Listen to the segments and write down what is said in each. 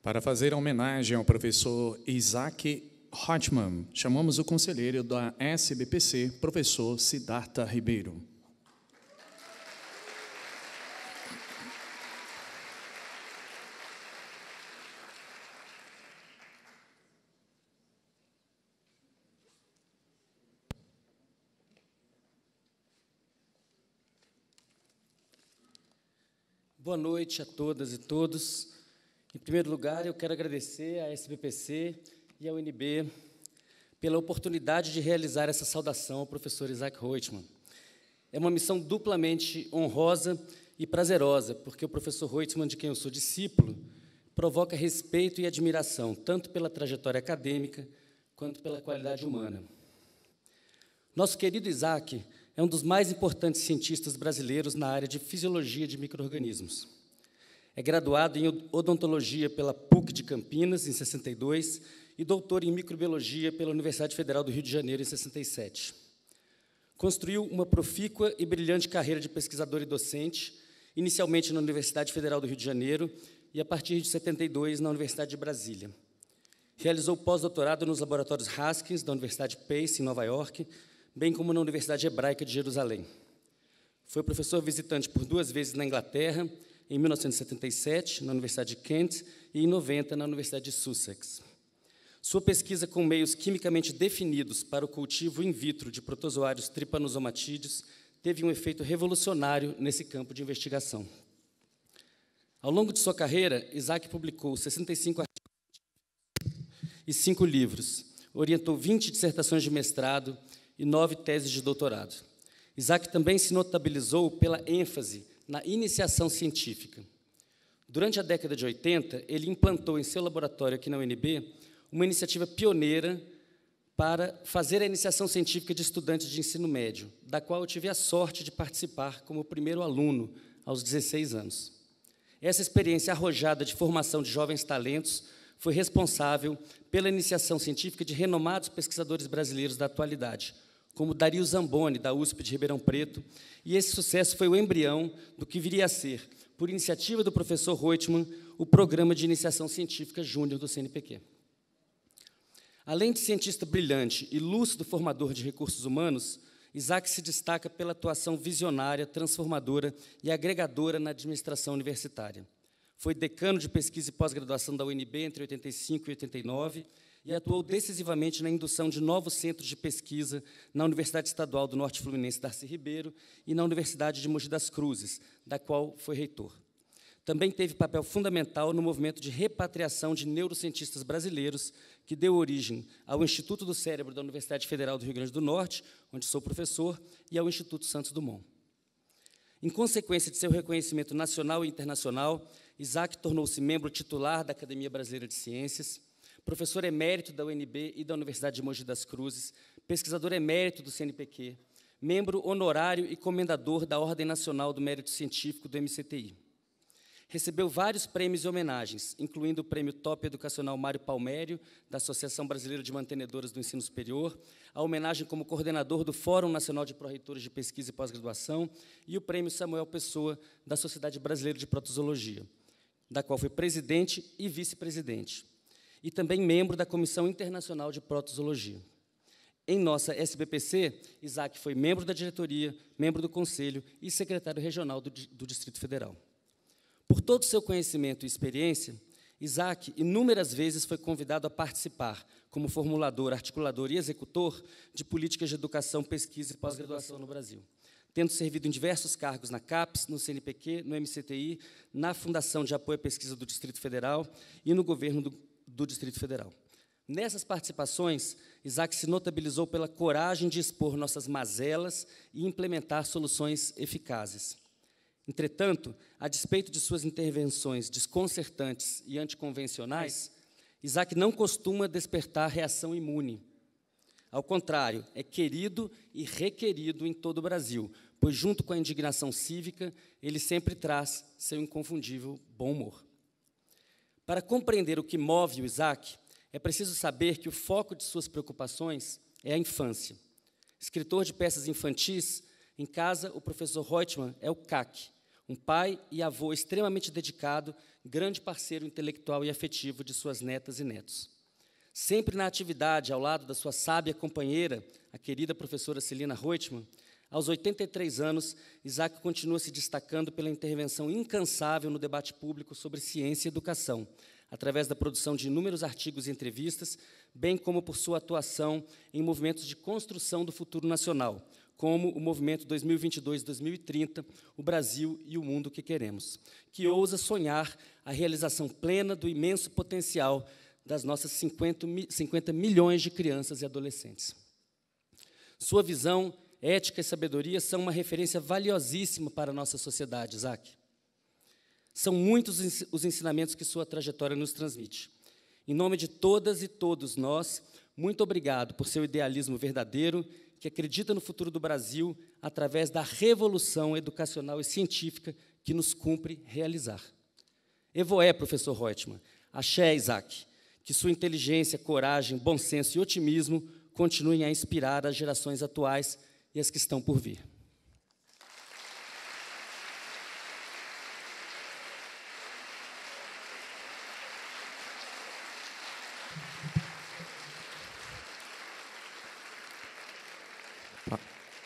Para fazer homenagem ao professor Isaac Hotman, chamamos o conselheiro da SBPC, professor Sidarta Ribeiro. Boa noite a todas e todos. Em primeiro lugar, eu quero agradecer à SBPC e à UNB pela oportunidade de realizar essa saudação ao professor Isaac Reutemann. É uma missão duplamente honrosa e prazerosa, porque o professor Reutemann, de quem eu sou discípulo, provoca respeito e admiração, tanto pela trajetória acadêmica quanto pela qualidade humana. Nosso querido Isaac é um dos mais importantes cientistas brasileiros na área de fisiologia de micro-organismos. É graduado em odontologia pela PUC de Campinas, em 62, e doutor em microbiologia pela Universidade Federal do Rio de Janeiro, em 67. Construiu uma profícua e brilhante carreira de pesquisador e docente, inicialmente na Universidade Federal do Rio de Janeiro e, a partir de 72, na Universidade de Brasília. Realizou pós-doutorado nos laboratórios Haskins, da Universidade Pace, em Nova York, bem como na Universidade Hebraica de Jerusalém. Foi professor visitante por duas vezes na Inglaterra em 1977 na Universidade de Kent e em 90 na Universidade de Sussex. Sua pesquisa com meios quimicamente definidos para o cultivo in vitro de protozoários tripanosomatídeos teve um efeito revolucionário nesse campo de investigação. Ao longo de sua carreira, Isaac publicou 65 artigos e 5 livros, orientou 20 dissertações de mestrado e 9 teses de doutorado. Isaac também se notabilizou pela ênfase na iniciação científica. Durante a década de 80, ele implantou em seu laboratório aqui na UNB uma iniciativa pioneira para fazer a iniciação científica de estudantes de ensino médio, da qual eu tive a sorte de participar como primeiro aluno aos 16 anos. Essa experiência arrojada de formação de jovens talentos foi responsável pela iniciação científica de renomados pesquisadores brasileiros da atualidade, como Dario Zamboni, da USP de Ribeirão Preto, e esse sucesso foi o embrião do que viria a ser, por iniciativa do professor Reutemann, o Programa de Iniciação Científica Júnior do CNPq. Além de cientista brilhante e lúcido formador de recursos humanos, Isaac se destaca pela atuação visionária, transformadora e agregadora na administração universitária. Foi decano de pesquisa e pós-graduação da UNB entre 85 e 89 e atuou decisivamente na indução de novos centros de pesquisa na Universidade Estadual do Norte Fluminense Darcy Ribeiro e na Universidade de Mogi das Cruzes, da qual foi reitor. Também teve papel fundamental no movimento de repatriação de neurocientistas brasileiros, que deu origem ao Instituto do Cérebro da Universidade Federal do Rio Grande do Norte, onde sou professor, e ao Instituto Santos Dumont. Em consequência de seu reconhecimento nacional e internacional, Isaac tornou-se membro titular da Academia Brasileira de Ciências, professor emérito da UNB e da Universidade de Mogi das Cruzes, pesquisador emérito do CNPq, membro honorário e comendador da Ordem Nacional do Mérito Científico do MCTI. Recebeu vários prêmios e homenagens, incluindo o Prêmio Top Educacional Mário Palmério, da Associação Brasileira de Mantenedoras do Ensino Superior, a homenagem como coordenador do Fórum Nacional de Proreitores de Pesquisa e Pós-Graduação e o Prêmio Samuel Pessoa, da Sociedade Brasileira de Protozoologia, da qual foi presidente e vice-presidente e também membro da Comissão Internacional de Protozoologia. Em nossa SBPC, Isaac foi membro da diretoria, membro do conselho e secretário regional do, do Distrito Federal. Por todo o seu conhecimento e experiência, Isaac inúmeras vezes foi convidado a participar, como formulador, articulador e executor de políticas de educação, pesquisa e pós-graduação no Brasil, tendo servido em diversos cargos na CAPES, no CNPq, no MCTI, na Fundação de Apoio à Pesquisa do Distrito Federal e no governo do, do Distrito Federal. Nessas participações, Isaac se notabilizou pela coragem de expor nossas mazelas e implementar soluções eficazes. Entretanto, a despeito de suas intervenções desconcertantes e anticonvencionais, Isaac não costuma despertar reação imune. Ao contrário, é querido e requerido em todo o Brasil, pois, junto com a indignação cívica, ele sempre traz seu inconfundível bom humor. Para compreender o que move o Isaac, é preciso saber que o foco de suas preocupações é a infância. Escritor de peças infantis, em casa, o professor Reutemann é o CAC, um pai e avô extremamente dedicado, grande parceiro intelectual e afetivo de suas netas e netos. Sempre na atividade, ao lado da sua sábia companheira, a querida professora Celina Reutemann, aos 83 anos, Isaac continua se destacando pela intervenção incansável no debate público sobre ciência e educação, através da produção de inúmeros artigos e entrevistas, bem como por sua atuação em movimentos de construção do futuro nacional, como o movimento 2022-2030, o Brasil e o mundo que queremos, que ousa sonhar a realização plena do imenso potencial das nossas 50, 50 milhões de crianças e adolescentes. Sua visão ética e sabedoria são uma referência valiosíssima para a nossa sociedade, Isaac. São muitos os ensinamentos que sua trajetória nos transmite. Em nome de todas e todos nós, muito obrigado por seu idealismo verdadeiro, que acredita no futuro do Brasil através da revolução educacional e científica que nos cumpre realizar. Evoé, professor Reutemann, axé, Isaac, que sua inteligência, coragem, bom senso e otimismo continuem a inspirar as gerações atuais e as que estão por vir.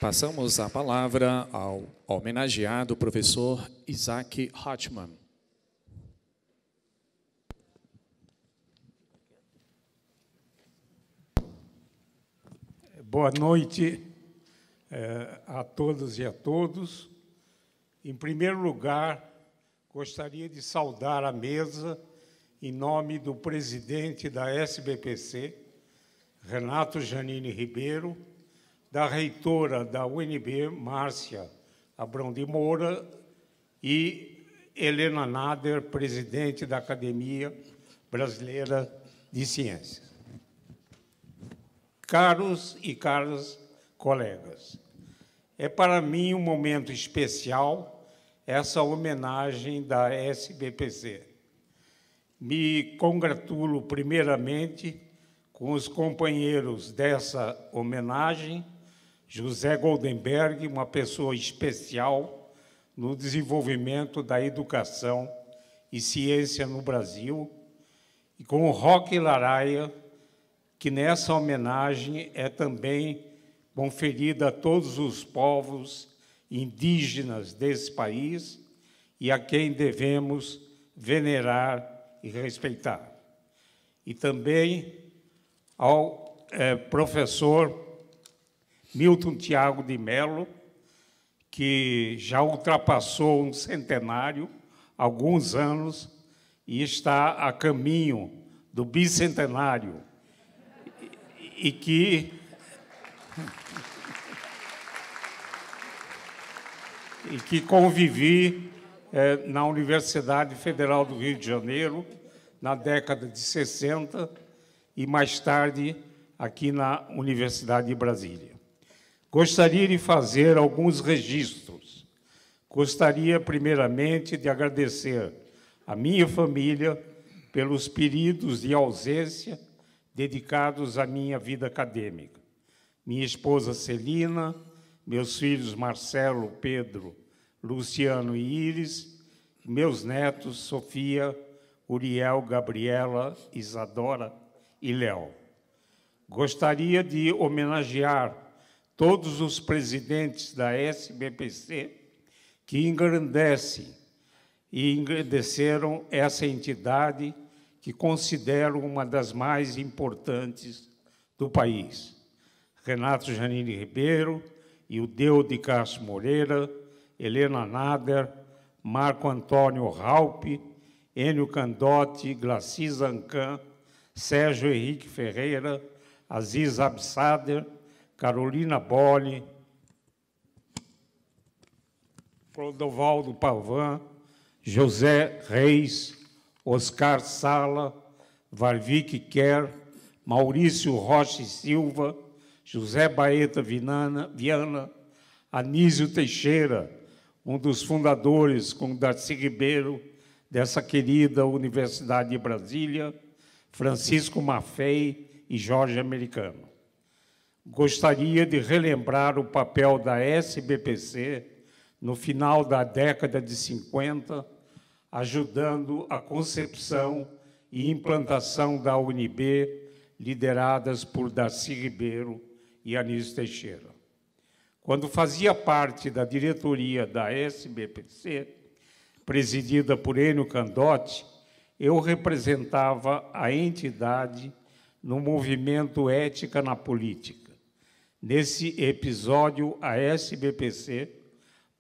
Passamos a palavra ao homenageado professor Isaac Hotman. Boa noite a todas e a todos. Em primeiro lugar, gostaria de saudar a mesa em nome do presidente da SBPC, Renato Janine Ribeiro, da reitora da UNB, Márcia Abrão de Moura, e Helena Nader, presidente da Academia Brasileira de Ciências. Caros e caras colegas, é para mim um momento especial essa homenagem da SBPC. Me congratulo primeiramente com os companheiros dessa homenagem, José Goldenberg, uma pessoa especial no desenvolvimento da educação e ciência no Brasil, e com o Roque Laraia, que nessa homenagem é também conferida a todos os povos indígenas desse país e a quem devemos venerar e respeitar. E também ao é, professor Milton Tiago de Mello, que já ultrapassou um centenário, alguns anos, e está a caminho do bicentenário, e, e que e que convivi é, na Universidade Federal do Rio de Janeiro, na década de 60, e mais tarde aqui na Universidade de Brasília. Gostaria de fazer alguns registros. Gostaria, primeiramente, de agradecer à minha família pelos períodos de ausência dedicados à minha vida acadêmica minha esposa Celina, meus filhos Marcelo, Pedro, Luciano e Íris, meus netos Sofia, Uriel, Gabriela, Isadora e Léo. Gostaria de homenagear todos os presidentes da SBPC que engrandecem e engrandeceram essa entidade que considero uma das mais importantes do país. Renato Janine Ribeiro, Ildeu de Castro Moreira, Helena Nader, Marco Antônio Raupe, Enio Candotti, Glacis Ancan, Sérgio Henrique Ferreira, Aziz Absader, Carolina Boni, Clodovaldo Pavan, José Reis, Oscar Sala, Varvik Kerr, Maurício Rocha e Silva, José Baeta Vinana, Viana, Anísio Teixeira, um dos fundadores, com Darcy Ribeiro, dessa querida Universidade de Brasília, Francisco Maffei e Jorge Americano. Gostaria de relembrar o papel da SBPC no final da década de 50, ajudando a concepção e implantação da UNB, lideradas por Darcy Ribeiro e Anísio Teixeira. Quando fazia parte da diretoria da SBPC, presidida por Enio Candotti, eu representava a entidade no movimento Ética na Política. Nesse episódio, a SBPC,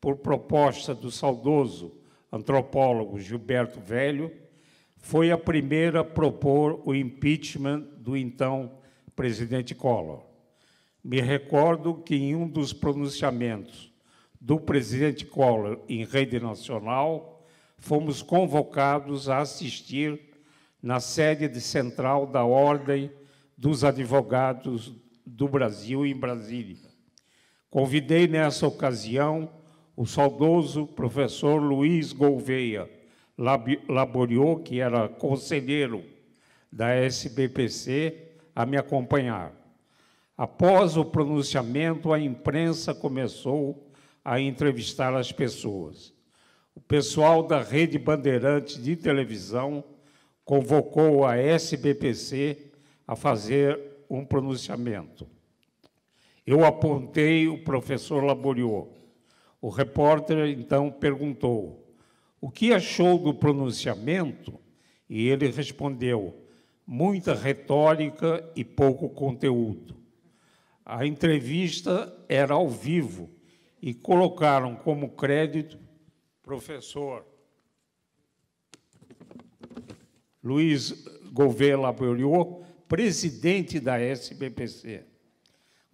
por proposta do saudoso antropólogo Gilberto Velho, foi a primeira a propor o impeachment do então presidente Collor. Me recordo que em um dos pronunciamentos do presidente Collor em rede nacional, fomos convocados a assistir na sede de central da Ordem dos Advogados do Brasil em Brasília. Convidei nessa ocasião o saudoso professor Luiz Gouveia Laboriou, que era conselheiro da SBPC, a me acompanhar. Após o pronunciamento, a imprensa começou a entrevistar as pessoas. O pessoal da Rede Bandeirante de televisão convocou a SBPC a fazer um pronunciamento. Eu apontei o professor Laboriô. O repórter então perguntou: "O que achou do pronunciamento?" E ele respondeu: "Muita retórica e pouco conteúdo." A entrevista era ao vivo e colocaram como crédito professor Luiz Gouveia Laboriou, presidente da SBPC.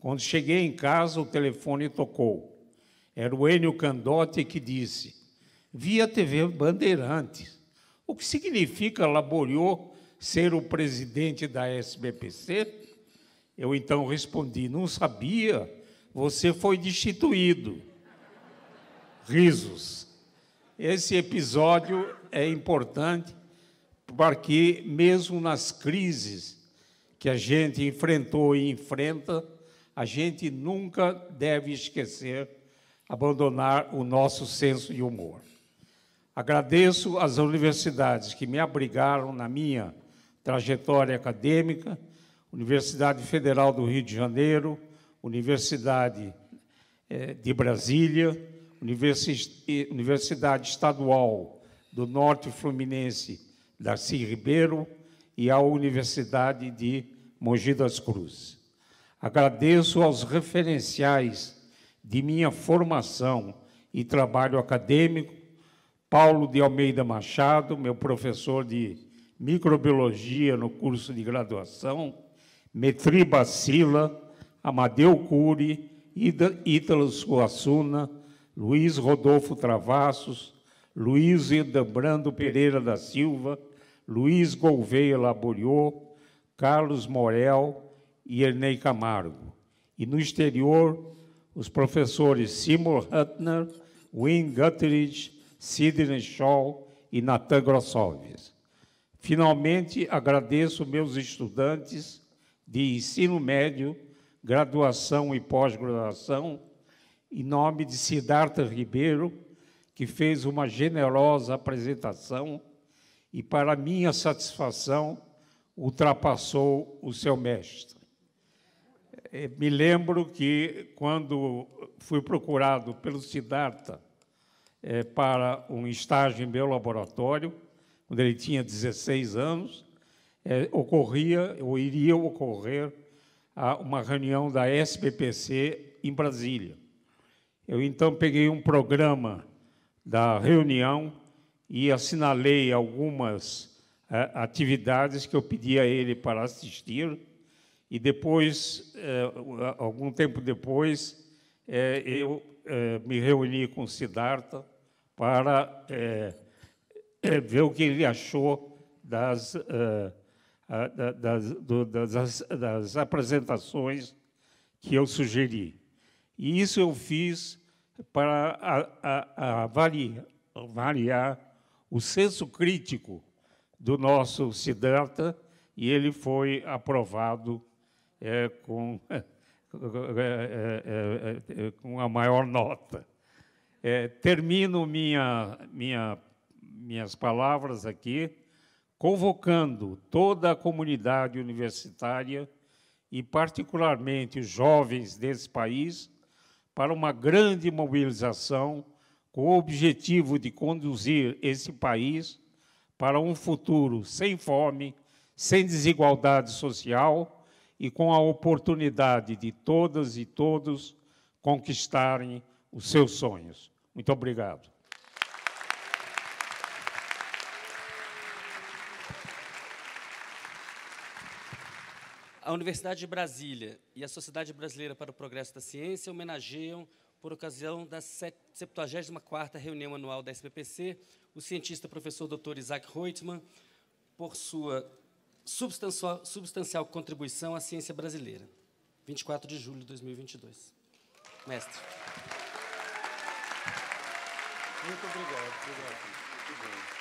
Quando cheguei em casa, o telefone tocou. Era o Enio Candotti que disse: via TV Bandeirantes. O que significa Laboriou ser o presidente da SBPC? Eu então respondi: Não sabia, você foi destituído. Risos. Esse episódio é importante porque, mesmo nas crises que a gente enfrentou e enfrenta, a gente nunca deve esquecer abandonar o nosso senso de humor. Agradeço às universidades que me abrigaram na minha trajetória acadêmica Universidade Federal do Rio de Janeiro, Universidade eh, de Brasília, Universidade Estadual do Norte Fluminense, Darcy Ribeiro, e à Universidade de Mogi das Cruzes. Agradeço aos referenciais de minha formação e trabalho acadêmico, Paulo de Almeida Machado, meu professor de microbiologia no curso de graduação, Metribacila, Amadeu Cury, Ítalo Suassuna, Luiz Rodolfo Travassos, Luiz Edambrando Pereira da Silva, Luiz Gouveia Laboriô, Carlos Morel e Ernei Camargo. E no exterior, os professores Seymour Huttner, Wayne Guthridge, Sidney Shaw e Natan Grossoves. Finalmente, agradeço meus estudantes de ensino médio, graduação e pós-graduação, em nome de Sidarta Ribeiro, que fez uma generosa apresentação e, para minha satisfação, ultrapassou o seu mestre. É, me lembro que, quando fui procurado pelo Sidarta é, para um estágio em meu laboratório, quando ele tinha 16 anos, é, ocorria ou iria ocorrer ah, uma reunião da SBPC em Brasília. Eu então peguei um programa da reunião e assinalei algumas é, atividades que eu pedi a ele para assistir e depois, é, algum tempo depois, é, eu eh, me reuni com o Siddhartha para ver o que ele achou das ah, das, das, das apresentações que eu sugeri. E isso eu fiz para avaliar, avaliar o senso crítico do nosso Siddhartha, e ele foi aprovado é, com, é, é, é, é, com a maior nota. É, termino minha, minha, minhas palavras aqui convocando toda a comunidade universitária e, particularmente, os jovens desse país para uma grande mobilização com o objetivo de conduzir esse país para um futuro sem fome, sem desigualdade social e com a oportunidade de todas e todos conquistarem os seus sonhos. Muito obrigado. A Universidade de Brasília e a Sociedade Brasileira para o Progresso da Ciência homenageiam, por ocasião da 74ª reunião anual da SBPC, o cientista professor Dr. Isaac Reutemann por sua substancial, substancial contribuição à ciência brasileira. 24 de julho de 2022. Mestre. Muito obrigado. obrigado. Muito obrigado.